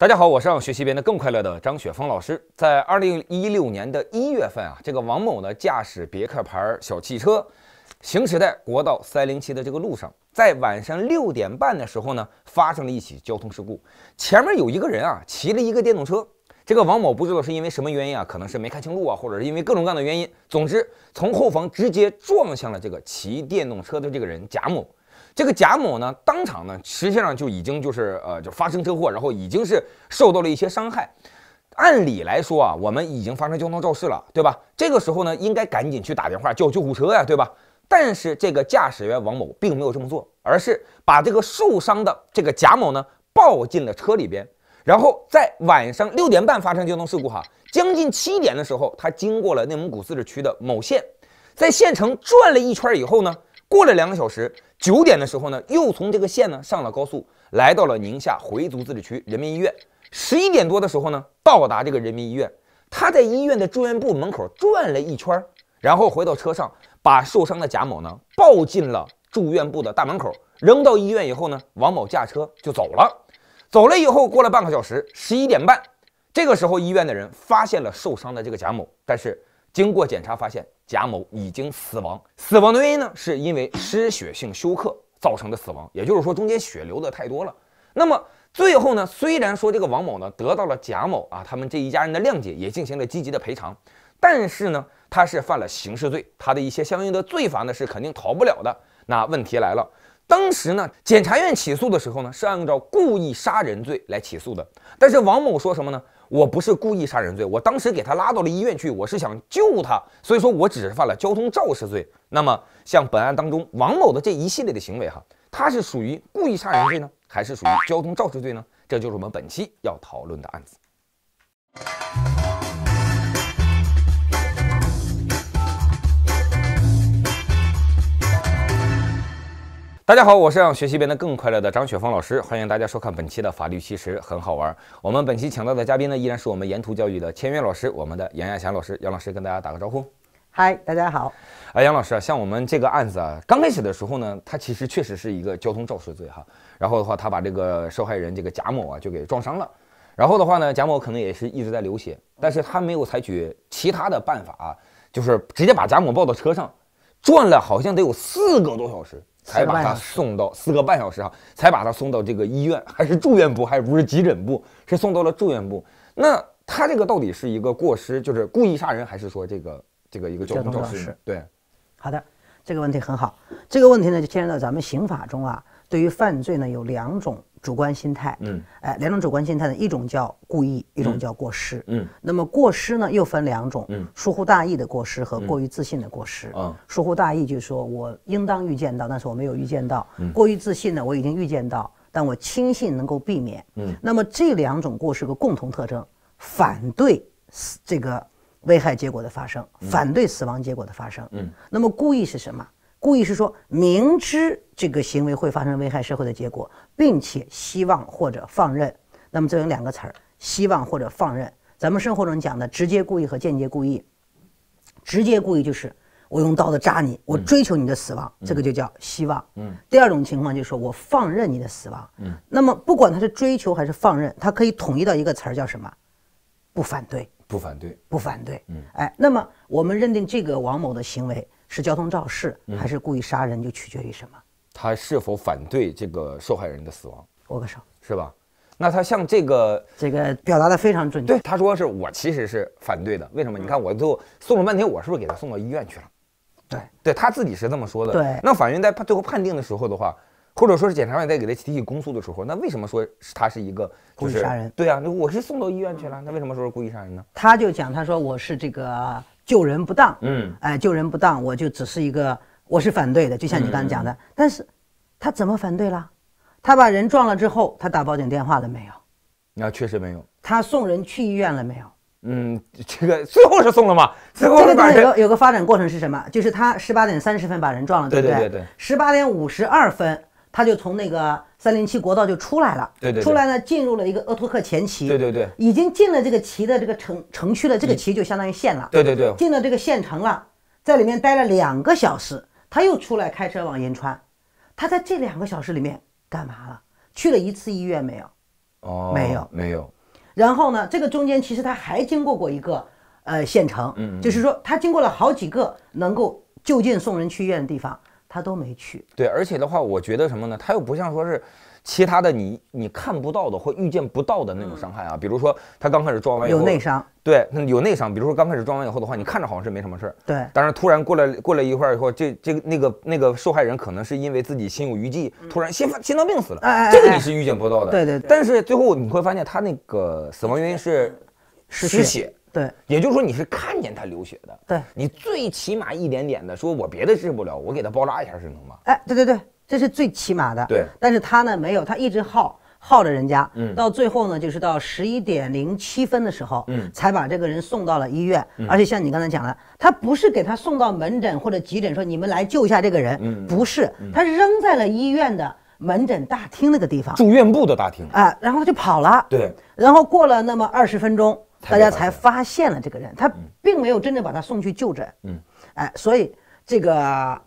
大家好，我是让学习变得更快乐的张雪峰老师。在二零一六年的一月份啊，这个王某呢驾驶别克牌小汽车，行驶在国道三零七的这个路上，在晚上六点半的时候呢，发生了一起交通事故。前面有一个人啊，骑了一个电动车。这个王某不知道是因为什么原因啊，可能是没看清路啊，或者是因为各种各样的原因。总之，从后方直接撞向了这个骑电动车的这个人贾某。这个贾某呢，当场呢，实际上就已经就是呃，就发生车祸，然后已经是受到了一些伤害。按理来说啊，我们已经发生交通肇事了，对吧？这个时候呢，应该赶紧去打电话叫救护车呀，对吧？但是这个驾驶员王某并没有这么做，而是把这个受伤的这个贾某呢抱进了车里边，然后在晚上六点半发生交通事故哈，将近七点的时候，他经过了内蒙古自治区的某县，在县城转了一圈以后呢。过了两个小时，九点的时候呢，又从这个县呢上了高速，来到了宁夏回族自治区人民医院。十一点多的时候呢，到达这个人民医院。他在医院的住院部门口转了一圈，然后回到车上，把受伤的贾某呢抱进了住院部的大门口。扔到医院以后呢，王某驾车就走了。走了以后，过了半个小时，十一点半，这个时候医院的人发现了受伤的这个贾某，但是。经过检查，发现贾某已经死亡，死亡的原因呢，是因为失血性休克造成的死亡，也就是说中间血流的太多了。那么最后呢，虽然说这个王某呢得到了贾某啊他们这一家人的谅解，也进行了积极的赔偿，但是呢，他是犯了刑事罪，他的一些相应的罪罚呢是肯定逃不了的。那问题来了，当时呢，检察院起诉的时候呢，是按照故意杀人罪来起诉的，但是王某说什么呢？我不是故意杀人罪，我当时给他拉到了医院去，我是想救他，所以说我只是犯了交通肇事罪。那么像本案当中王某的这一系列的行为，哈，他是属于故意杀人罪呢，还是属于交通肇事罪呢？这就是我们本期要讨论的案子。大家好，我是让学习变得更快乐的张雪峰老师，欢迎大家收看本期的《法律其实很好玩》。我们本期请到的嘉宾呢，依然是我们沿途教育的签约老师，我们的杨亚霞老师。杨老师跟大家打个招呼。嗨，大家好。哎，杨老师啊，像我们这个案子啊，刚开始的时候呢，他其实确实是一个交通肇事罪哈。然后的话，他把这个受害人这个贾某啊，就给撞伤了。然后的话呢，贾某可能也是一直在流血，但是他没有采取其他的办法，啊，就是直接把贾某抱到车上，转了好像得有四个多小时。才把他送到四个半小时哈，才把他送到这个医院，还是住院部还是不是急诊部？是送到了住院部。那他这个到底是一个过失，就是故意杀人，还是说这个这个一个交通肇事？对，好的，这个问题很好。这个问题呢，就牵涉到咱们刑法中啊，对于犯罪呢有两种。主观心态，嗯，哎，两种主观心态呢，一种叫故意，一种叫过失，嗯，那么过失呢又分两种，嗯，疏忽大意的过失和过于自信的过失，啊，疏忽大意就是说我应当预见到，但是我没有预见到，过于自信呢，我已经预见到，但我轻信能够避免，嗯，那么这两种过失的共同特征，反对这个危害结果的发生，反对死亡结果的发生，嗯，那么故意是什么？故意是说明知这个行为会发生危害社会的结果，并且希望或者放任。那么，这有两个词儿，希望或者放任。咱们生活中讲的直接故意和间接故意。直接故意就是我用刀子扎你，我追求你的死亡，这个就叫希望。嗯。第二种情况就是说我放任你的死亡。嗯。那么，不管他是追求还是放任，他可以统一到一个词儿，叫什么？不反对。不反对。不反对。嗯。哎，那么我们认定这个王某的行为。是交通肇事还是故意杀人，就取决于什么？他是否反对这个受害人的死亡？握个手，是吧？那他像这个这个表达的非常准确。对，他说是我其实是反对的。为什么？你看，我最后送了半天，我是不是给他送到医院去了？对对，他自己是这么说的。对，那法院在判最后判定的时候的话，或者说是检察院在给他提起公诉的时候，那为什么说是他是一个故意杀人？对啊，我是送到医院去了，那为什么说是故意杀人呢？他就讲，他说我是这个。救人不当，嗯，哎，救人不当，我就只是一个，我是反对的，就像你刚才讲的。但是，他怎么反对了？他把人撞了之后，他打报警电话了没有？啊，确实没有。他送人去医院了没有？嗯，这个最后是送了吗？最后这个有有个发展过程是什么？就是他十八点三十分把人撞了，对不对？对对对对。十八点五十二分。他就从那个三零七国道就出来了，对对，出来呢，进入了一个鄂托克前旗，对对对，已经进了这个旗的这个城城区了，这个旗就相当于县了，对对对，进了这个县城了，在里面待了两个小时，他又出来开车往银川，他在这两个小时里面干嘛了？去了一次医院没有？哦，没有没有。然后呢，这个中间其实他还经过过一个呃县城，嗯，就是说他经过了好几个能够就近送人去医院的地方。他都没去，对，而且的话，我觉得什么呢？他又不像说是其他的你你看不到的或预见不到的那种伤害啊，比如说他刚开始装完以后有内伤，对，有内伤。比如说刚开始装完以后的话，你看着好像是没什么事儿，对，但是突然过来过来一会儿以后，这这个那个那个受害人可能是因为自己心有余悸，突然心心脏病死了，哎哎哎，这个你是预见不到的，对对。但是最后你会发现他那个死亡原因是失血。对，也就是说你是看见他流血的。对，你最起码一点点的，说我别的治不了，我给他包扎一下，是能吗？哎，对对对，这是最起码的。对，但是他呢没有，他一直耗耗着人家。嗯，到最后呢，就是到十一点零七分的时候，嗯，才把这个人送到了医院。而且像你刚才讲的，他不是给他送到门诊或者急诊，说你们来救一下这个人。嗯，不是，他扔在了医院的门诊大厅那个地方，住院部的大厅。啊，然后他就跑了。对，然后过了那么二十分钟。大家才发现了这个人，他并没有真正把他送去就诊。嗯，哎，所以这个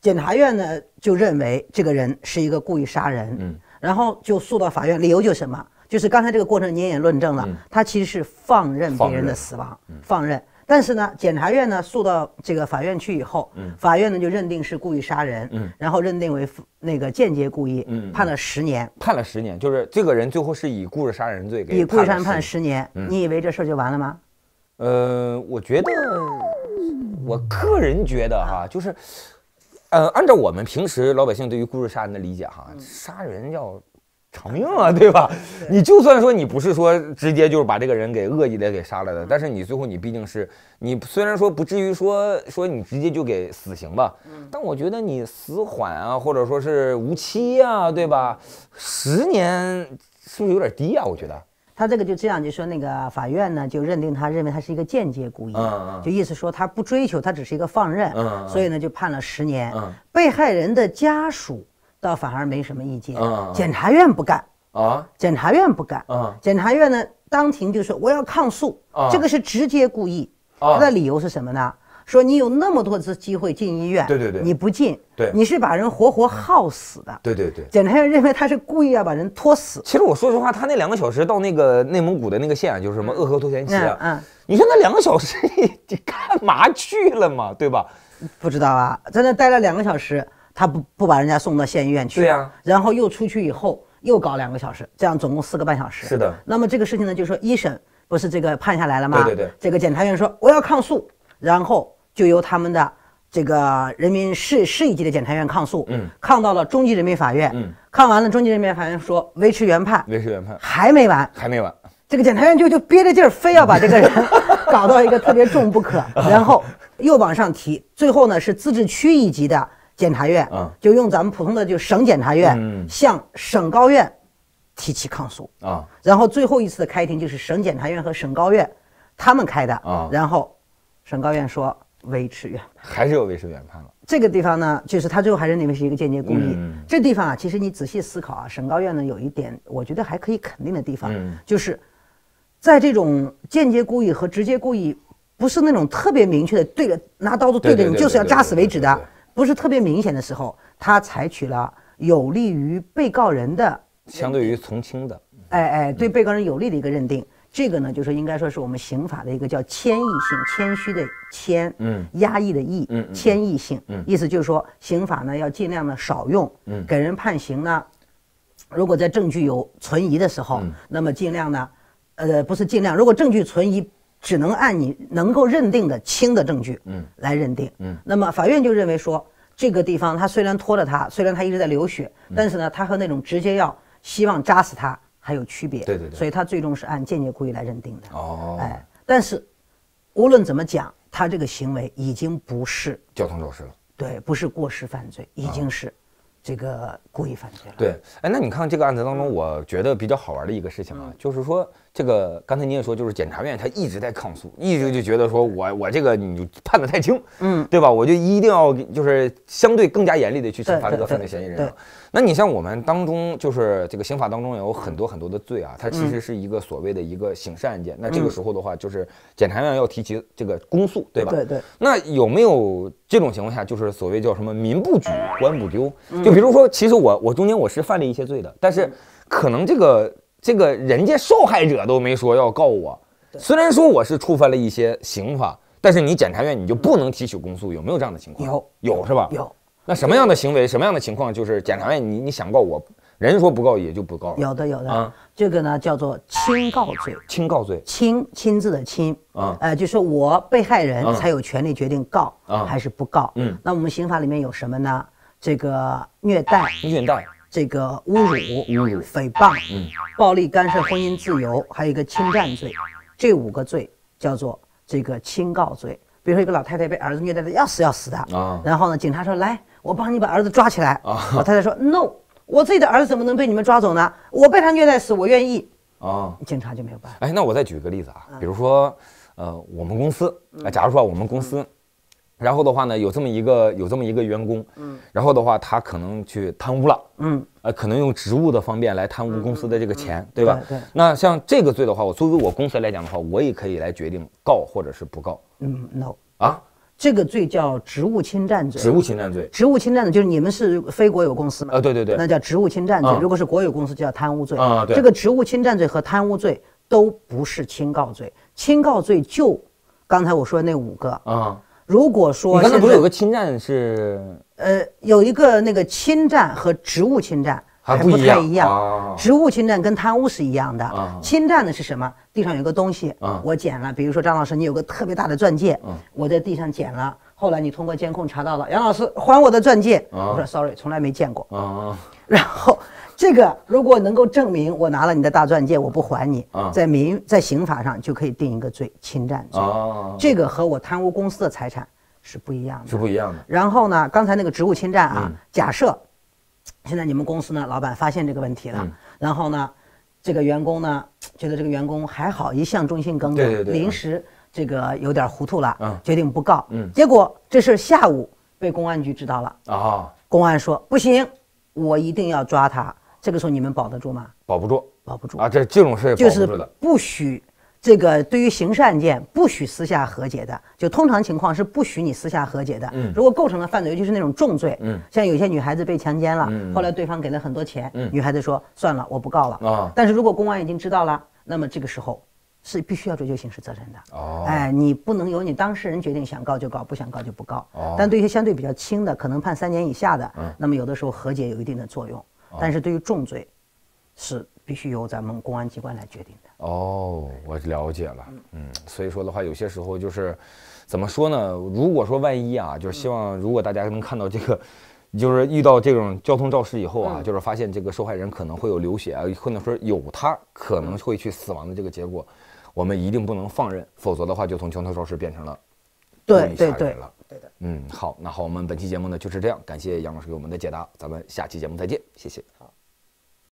检察院呢就认为这个人是一个故意杀人。嗯，然后就诉到法院，理由就是什么，就是刚才这个过程你也论证了，他其实是放任别人的死亡，放任。但是呢，检察院呢诉到这个法院去以后，嗯，法院呢就认定是故意杀人，嗯，然后认定为那个间接故意，嗯，判了十年，判了十年，就是这个人最后是以故意杀人罪给以判了判十年。你以为这事儿就完了吗？呃，我觉得，我个人觉得哈，就是，呃，按照我们平时老百姓对于故意杀人的理解哈，杀人要。偿命啊，对吧？你就算说你不是说直接就是把这个人给恶意的给杀了的，但是你最后你毕竟是你虽然说不至于说说你直接就给死刑吧，但我觉得你死缓啊，或者说是无期啊，对吧？十年是不是有点低啊？我觉得他这个就这样，就说那个法院呢就认定他认为他是一个间接故意，嗯就意思说他不追求，他只是一个放任，嗯，所以呢就判了十年，嗯，被害人的家属。倒反而没什么意见检察院不干啊，检察院不干检察院呢，当庭就说我要抗诉，这个是直接故意啊。他的理由是什么呢？说你有那么多次机会进医院，对对对，你不进，对，你是把人活活耗死的，对对对。检察院认为他是故意要把人拖死。其实我说实话，他那两个小时到那个内蒙古的那个县，就是什么鄂尔多前旗啊，嗯，你说那两个小时 你干嘛去了嘛？对吧？不知道啊，在那待了两个小时。他不不把人家送到县医院去，对呀，然后又出去以后又搞两个小时，这样总共四个半小时。是的。那么这个事情呢，就是说一审不是这个判下来了吗？对对对。这个检察院说我要抗诉，然后就由他们的这个人民市市一级的检察院抗诉，嗯，抗到了中级人民法院，嗯，抗完了中级人民法院说维持原判，维持原判，还没完，还没完。这个检察院就就憋着劲儿，非要把这个人 搞到一个特别重不可，然后又往上提，最后呢是自治区一级的。检察院啊，就用咱们普通的，就省检察院向省高院提起抗诉啊。然后最后一次的开庭就是省检察院和省高院他们开的啊。然后省高院说维持原，还是有维持原判了。这个地方呢，就是他最后还认为是一个间接故意。这地方啊，其实你仔细思考啊，省高院呢有一点，我觉得还可以肯定的地方，就是在这种间接故意和直接故意，不是那种特别明确的，对着拿刀子对着你就是要扎死为止的。不是特别明显的时候，他采取了有利于被告人的，相对于从轻的，哎哎，对被告人有利的一个认定。这个呢，就是应该说是我们刑法的一个叫谦抑性，谦虚的谦，嗯，压抑的抑，嗯，谦抑性，嗯，意思就是说刑法呢要尽量呢少用，嗯，给人判刑呢，如果在证据有存疑的时候，那么尽量呢，呃，不是尽量，如果证据存疑。只能按你能够认定的轻的证据，嗯，来认定，嗯，那么法院就认为说，这个地方他虽然拖着他，虽然他一直在流血，但是呢，他和那种直接要希望扎死他还有区别，对对对，所以他最终是按间接故意来认定的。哦，哎，但是无论怎么讲，他这个行为已经不是交通肇事了，对，不是过失犯罪，已经是。这个故意犯罪了。对，哎，那你看这个案子当中，我觉得比较好玩的一个事情啊，就是说这个刚才你也说，就是检察院他一直在抗诉，一直就觉得说我我这个你就判的太轻，嗯，对吧？我就一定要就是相对更加严厉的去惩罚这个犯罪嫌疑人。那你像我们当中，就是这个刑法当中有很多很多的罪啊，它其实是一个所谓的一个刑事案件。那这个时候的话，就是检察院要提起这个公诉，对吧？对对。那有没有这种情况下，就是所谓叫什么“民不举，官不究”。就比如说，其实我我中间我是犯了一些罪的，但是可能这个这个人家受害者都没说要告我。虽然说我是触犯了一些刑法，但是你检察院你就不能提起公诉，有没有这样的情况？有有是吧？有。那什么样的行为，什么样的情况，就是检察院你你想告我，人说不告也就不告。有的有的啊，这个呢叫做亲告罪。亲告罪，亲亲自的亲啊，呃，就是我被害人才有权利决定告还是不告。嗯，那我们刑法里面有什么呢？这个虐待、虐待，这个侮辱、侮辱、诽谤、嗯，暴力干涉婚姻自由，还有一个侵占罪，这五个罪叫做这个亲告罪。比如说，一个老太太被儿子虐待的要死要死的啊，然后呢，警察说：“来，我帮你把儿子抓起来啊。”老太太说：“No，我自己的儿子怎么能被你们抓走呢？我被他虐待死，我愿意啊。”警察就没有办法。哎，那我再举个例子啊，比如说，呃，我们公司，假如说我们公司。然后的话呢，有这么一个有这么一个员工，嗯，然后的话他可能去贪污了，嗯，呃，可能用职务的方便来贪污公司的这个钱，对吧？对。那像这个罪的话，我作为我公司来讲的话，我也可以来决定告或者是不告。嗯，no 啊，这个罪叫职务侵占罪。职务侵占罪，职务侵占罪就是你们是非国有公司嘛？啊，对对对。那叫职务侵占罪，如果是国有公司就叫贪污罪啊。对。这个职务侵占罪和贪污罪都不是亲告罪，亲告罪就刚才我说的那五个啊。如果说现在不是有个侵占是，呃，有一个那个侵占和职务侵占还不太一样，职务侵占跟贪污是一样的。侵占的是什么？地上有个东西，我捡了。比如说张老师，你有个特别大的钻戒，我在地上捡了。后来你通过监控查到了，杨老师还我的钻戒。我说 sorry，从来没见过。啊，然后这个如果能够证明我拿了你的大钻戒，我不还你，在民在刑法上就可以定一个罪，侵占罪。这个和我贪污公司的财产是不一样的，是不一样的。然后呢，刚才那个职务侵占啊，假设现在你们公司呢，老板发现这个问题了，然后呢，这个员工呢，觉得这个员工还好，一向忠心耿耿，临时。这个有点糊涂了，嗯，决定不告，嗯，结果这事儿下午被公安局知道了啊。公安说不行，我一定要抓他。这个时候你们保得住吗？保不住，保不住啊。这这种事就是不许这个，对于刑事案件不许私下和解的。就通常情况是不许你私下和解的。嗯，如果构成了犯罪，尤其是那种重罪。嗯，像有些女孩子被强奸了，后来对方给了很多钱，女孩子说算了，我不告了啊。但是如果公安已经知道了，那么这个时候。是必须要追究刑事责任的哦。哎，你不能由你当事人决定想告就告，不想告就不告。哦。但对一些相对比较轻的，可能判三年以下的，那么有的时候和解有一定的作用。哦。但是对于重罪，是必须由咱们公安机关来决定的。哦，我了解了。嗯，所以说的话，有些时候就是怎么说呢？如果说万一啊，就是希望如果大家能看到这个，就是遇到这种交通肇事以后啊，就是发现这个受害人可能会有流血啊，或者说有他可能会去死亡的这个结果。我们一定不能放任，否则的话就从拳头教市变成了，对对对了，对的，嗯，好，那好，我们本期节目呢就是这样，感谢杨老师给我们的解答，咱们下期节目再见，谢谢。